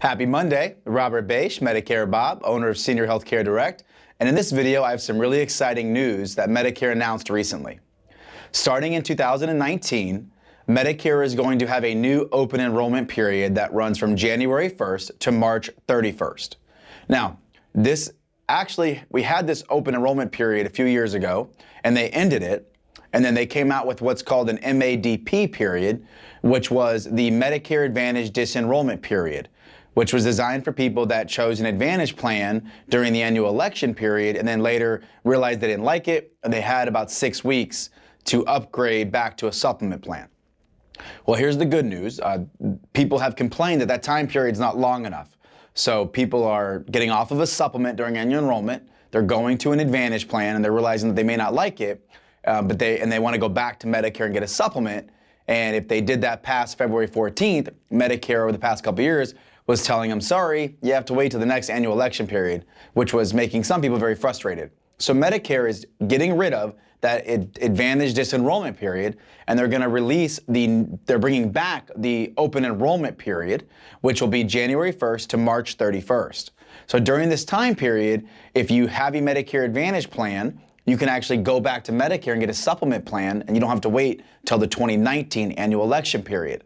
Happy Monday, Robert Baish, Medicare Bob, owner of Senior Healthcare Direct, and in this video I have some really exciting news that Medicare announced recently. Starting in 2019, Medicare is going to have a new open enrollment period that runs from January 1st to March 31st. Now, this actually, we had this open enrollment period a few years ago, and they ended it, and then they came out with what's called an MADP period, which was the Medicare Advantage disenrollment period which was designed for people that chose an advantage plan during the annual election period and then later realized they didn't like it and they had about six weeks to upgrade back to a supplement plan. Well, here's the good news. Uh, people have complained that that time period is not long enough. So people are getting off of a supplement during annual enrollment. They're going to an advantage plan and they're realizing that they may not like it, uh, but they and they want to go back to Medicare and get a supplement. And if they did that past February 14th, Medicare over the past couple years was telling him, sorry, you have to wait to the next annual election period, which was making some people very frustrated. So Medicare is getting rid of that advantage disenrollment period, and they're going to release the, they're bringing back the open enrollment period, which will be January 1st to March 31st. So during this time period, if you have a Medicare Advantage plan, you can actually go back to Medicare and get a supplement plan, and you don't have to wait till the 2019 annual election period.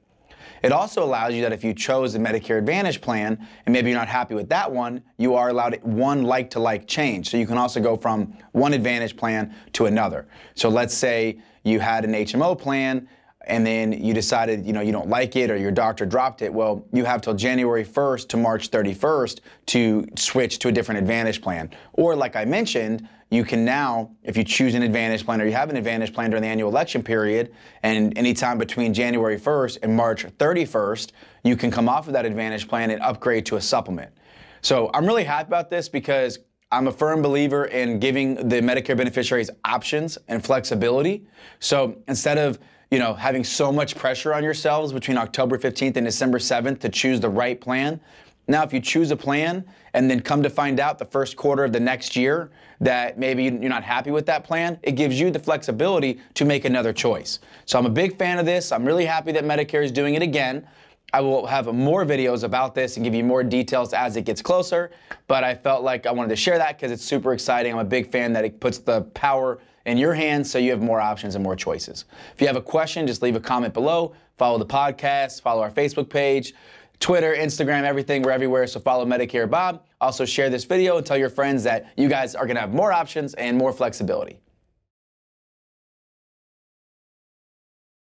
It also allows you that if you chose a Medicare Advantage plan and maybe you're not happy with that one, you are allowed one like to like change. So you can also go from one Advantage plan to another. So let's say you had an HMO plan and then you decided you know you don't like it or your doctor dropped it well you have till january 1st to march 31st to switch to a different advantage plan or like i mentioned you can now if you choose an advantage plan or you have an advantage plan during the annual election period and anytime between january 1st and march 31st you can come off of that advantage plan and upgrade to a supplement so i'm really happy about this because I'm a firm believer in giving the Medicare beneficiaries options and flexibility. So instead of you know, having so much pressure on yourselves between October 15th and December 7th to choose the right plan. Now, if you choose a plan and then come to find out the first quarter of the next year that maybe you're not happy with that plan, it gives you the flexibility to make another choice. So I'm a big fan of this. I'm really happy that Medicare is doing it again. I will have more videos about this and give you more details as it gets closer. But I felt like I wanted to share that because it's super exciting. I'm a big fan that it puts the power in your hands so you have more options and more choices. If you have a question, just leave a comment below. Follow the podcast, follow our Facebook page, Twitter, Instagram, everything. We're everywhere, so follow Medicare Bob. Also, share this video and tell your friends that you guys are going to have more options and more flexibility.